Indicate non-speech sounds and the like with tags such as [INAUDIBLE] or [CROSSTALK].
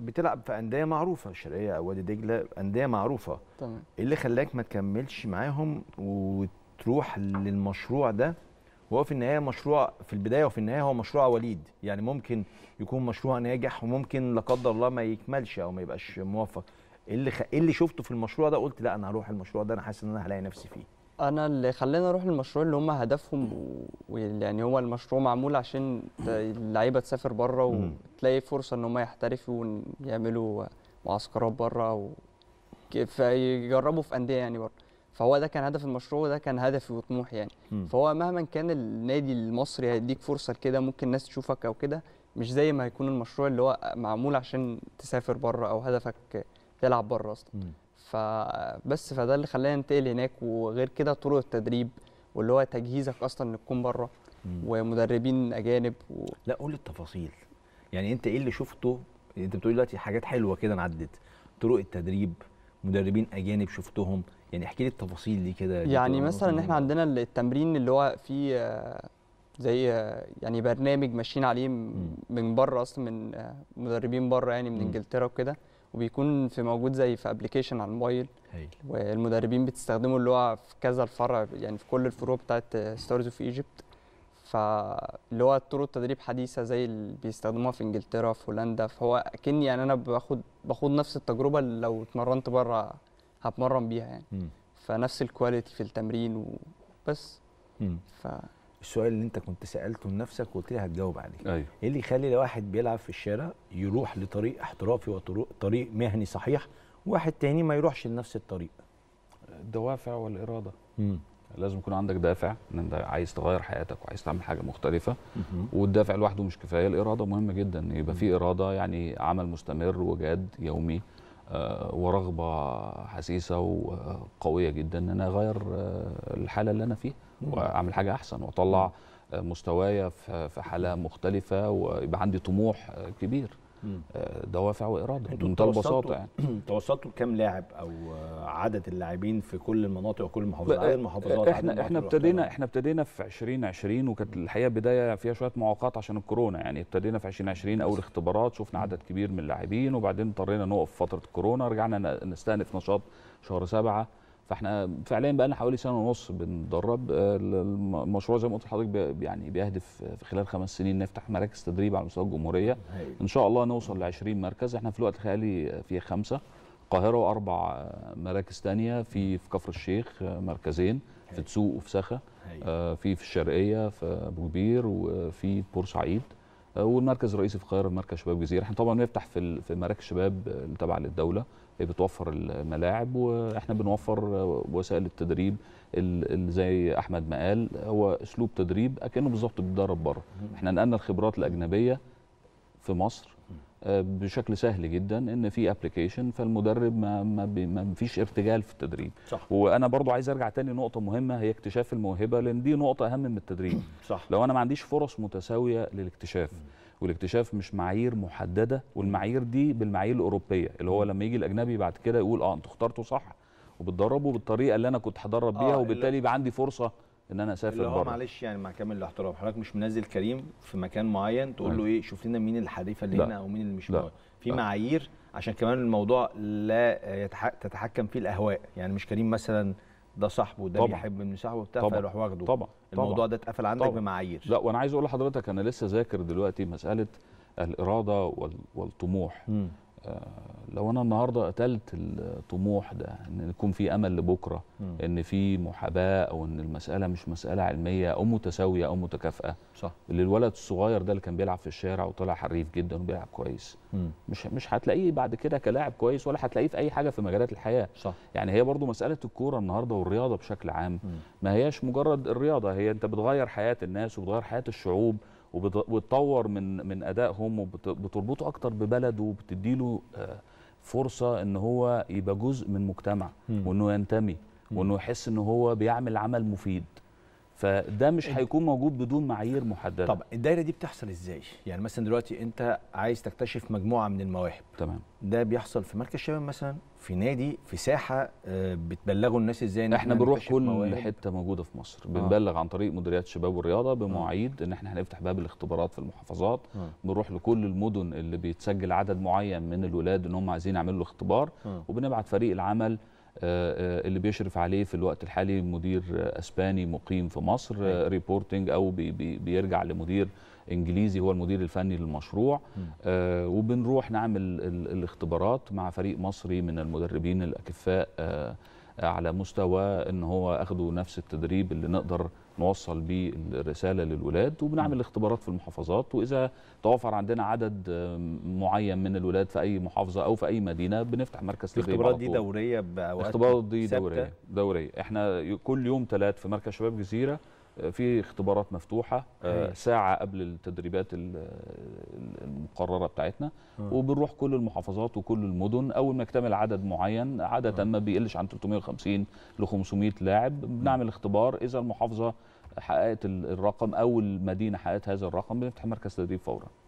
بتلعب في انديه معروفه الشرقيه او وادي دجله انديه معروفه تمام ايه اللي خلاك ما تكملش معاهم وتروح للمشروع ده وهو في النهايه مشروع في البدايه وفي النهايه هو مشروع وليد يعني ممكن يكون مشروع ناجح وممكن لا قدر الله ما يكملش او ما يبقاش موفق ايه اللي خ... اللي شفته في المشروع ده قلت لا انا هروح المشروع ده انا حاسس ان انا هلاقي نفسي فيه انا اللي خلاني اروح المشروع اللي هم هدفهم يعني هو المشروع معمول عشان اللعيبه تسافر بره وتلاقي فرصه ان هم يحترفوا ويعملوا معسكرات بره و... فيجربوا في انديه يعني بره فهو ده كان هدف المشروع وده كان هدفي وطموحي يعني م. فهو مهما كان النادي المصري هيديك فرصه كده ممكن الناس تشوفك او كده مش زي ما هيكون المشروع اللي هو معمول عشان تسافر بره او هدفك تلعب بره اصلا فبس فده اللي خلاني انتقل هناك وغير كده طرق التدريب واللي هو تجهيزك اصلا انك تكون بره ومدربين اجانب و... لا قول التفاصيل يعني انت ايه اللي شفته انت بتقول دلوقتي حاجات حلوه كده عدت طرق التدريب مدربين اجانب شفتهم يعني احكي لي التفاصيل دي كده يعني مثلا احنا عندنا التمرين اللي هو فيه آه، زي آه، يعني برنامج ماشيين عليه من بره اصلا من آه، مدربين بره يعني من انجلترا وكده وبيكون في موجود زي في ابلكيشن على الموبايل والمدربين بتستخدمه اللي هو في كذا الفرع يعني في كل الفروع بتاعت ستارز اوف ايجيبت فاللي هو طرق تدريب حديثه زي اللي بيستخدموها في انجلترا في هولندا فهو اكني يعني انا باخد باخد نفس التجربه اللي لو اتمرنت بره هتمرن بيها يعني م. فنفس الكواليتي في التمرين وبس ف السؤال اللي انت كنت سالته لنفسك وقلت لي هتجاوب عليه ايوه ايه اللي يخلي واحد بيلعب في الشارع يروح لطريق احترافي وطريق مهني صحيح واحد تاني ما يروحش لنفس الطريق الدوافع والاراده مم. لازم يكون عندك دافع ان انت عايز تغير حياتك وعايز تعمل حاجه مختلفه والدافع لوحده مش كفايه الاراده مهمه جدا يبقى في اراده يعني عمل مستمر وجاد يومي آه، ورغبه حسيسه وقويه جدا ان انا اغير آه، الحاله اللي انا فيها واعمل حاجه احسن واطلع آه، مستوايا في حاله مختلفه ويبقى عندي طموح كبير آه، دوافع واراده بمنتهى بساطه يعني [CLEARS THROAT] توسطوا كام لاعب او عدد اللاعبين في كل المناطق وكل المحافظات غير المحافظات احنا احنا ابتدينا احنا ابتدينا في 2020 وكانت الحقيقه بدايه فيها شويه معوقات عشان الكورونا يعني ابتدينا في 2020 اول اختبارات شفنا عدد كبير من اللاعبين وبعدين اضطرينا نقف فتره الكورونا رجعنا نستأنف نشاط شهر سبعه فاحنا فعليا بقى لنا حوالي سنه ونص بندرب المشروع آه، زي ما قلت لحضرتك يعني بيهدف في خلال خمس سنين نفتح مراكز تدريب على مستوى الجمهوريه ان شاء الله نوصل ل 20 مركز احنا في الوقت الحالي في خمسه القاهره واربع آه، مراكز ثانيه في في كفر الشيخ آه، مركزين في تسوق وفي سخا في في الشرقيه في ابو كبير وفي بورسعيد آه، والمركز الرئيسي في القاهره مركز شباب جزيره احنا طبعا بنفتح في في مراكز شباب اللي آه، للدوله اللي بتوفر الملاعب واحنا بنوفر آه، وسائل التدريب اللي زي احمد ما قال هو اسلوب تدريب اكنه بالظبط بيتدرب بره احنا نقلنا الخبرات الاجنبيه في مصر بشكل سهل جدا ان في ابلكيشن فالمدرب ما ما فيش ارتجال في التدريب صح. وانا برضو عايز ارجع تاني نقطه مهمه هي اكتشاف الموهبه لان دي نقطه اهم من التدريب صح. لو انا ما عنديش فرص متساويه للاكتشاف والاكتشاف مش معايير محدده والمعايير دي بالمعايير الاوروبيه اللي هو لما يجي الاجنبي بعد كده يقول اه انتوا اخترتوا صح وبتدربوا بالطريقه اللي انا كنت هدرب بيها آه وبالتالي يبقى عندي فرصه ان انا اسافر اللي هو معلش يعني مع كامل الاحترام حضرتك مش منزل كريم في مكان معين تقول له ايه شوف لنا مين الحريفه اللي هنا او مين اللي مش موجود. في معايير عشان كمان الموضوع لا تتحكم فيه الاهواء يعني مش كريم مثلا ده صاحبه ده بيحب من صاحبه بتاع فيروح واخده طبعا الموضوع ده اتقفل عندك طبعًا. بمعايير لا وانا عايز اقول لحضرتك انا لسه ذاكر دلوقتي مساله الاراده والطموح آه لو انا النهارده قتلت الطموح ده ان يكون في امل لبكره م. ان في محاباه او ان المساله مش مساله علميه او متساويه او متكافئه صح اللي الولد الصغير ده اللي كان بيلعب في الشارع وطلع حريف جدا وبيلعب كويس م. مش مش هتلاقيه بعد كده كلاعب كويس ولا هتلاقيه في اي حاجه في مجالات الحياه صح يعني هي برضو مساله الكوره النهارده والرياضه بشكل عام م. ما هياش مجرد الرياضه هي انت بتغير حياه الناس وبتغير حياه الشعوب وبتطور من من ادائهم وبتربطه اكتر ببلده وبتديله آه فرصه ان هو يبقى جزء من مجتمع وانه ينتمي وانه يحس ان هو بيعمل عمل مفيد فده مش هيكون موجود بدون معايير محدده طب الدايره دي بتحصل ازاي يعني مثلا دلوقتي انت عايز تكتشف مجموعه من المواهب تمام ده بيحصل في مركز شباب مثلا في نادي في ساحه آه، بتبلغوا الناس ازاي ان احنا بنروح كل مواهب. حته موجوده في مصر آه. بنبلغ عن طريق مديريات الشباب والرياضه بمواعيد آه. ان احنا هنفتح باب الاختبارات في المحافظات آه. بنروح لكل المدن اللي بيتسجل عدد معين من الولاد ان هم عايزين يعملوا اختبار آه. وبنبعت فريق العمل آه، آه، اللي بيشرف عليه في الوقت الحالي مدير اسباني مقيم في مصر آه، ريبورتنج او بي بي بيرجع لمدير انجليزي هو المدير الفني للمشروع وبنروح نعمل الاختبارات مع فريق مصري من المدربين الاكفاء على مستوى ان هو اخذوا نفس التدريب اللي نقدر نوصل بيه الرساله للولاد وبنعمل اختبارات في المحافظات واذا توفر عندنا عدد معين من الولاد في اي محافظه او في اي مدينه بنفتح مركز تدريب الاختبارات دي دوريه باوقات الاختبارات دي دوريه دوريه احنا كل يوم ثلاث في مركز شباب جزيره في اختبارات مفتوحه آه، ساعه قبل التدريبات المقرره بتاعتنا آه. وبنروح كل المحافظات وكل المدن اول ما يكتمل عدد معين عاده آه. ما بيقلش عن 350 ل 500 لاعب بنعمل اختبار اذا المحافظه حققت الرقم او المدينه حققت هذا الرقم بنفتح مركز تدريب فورا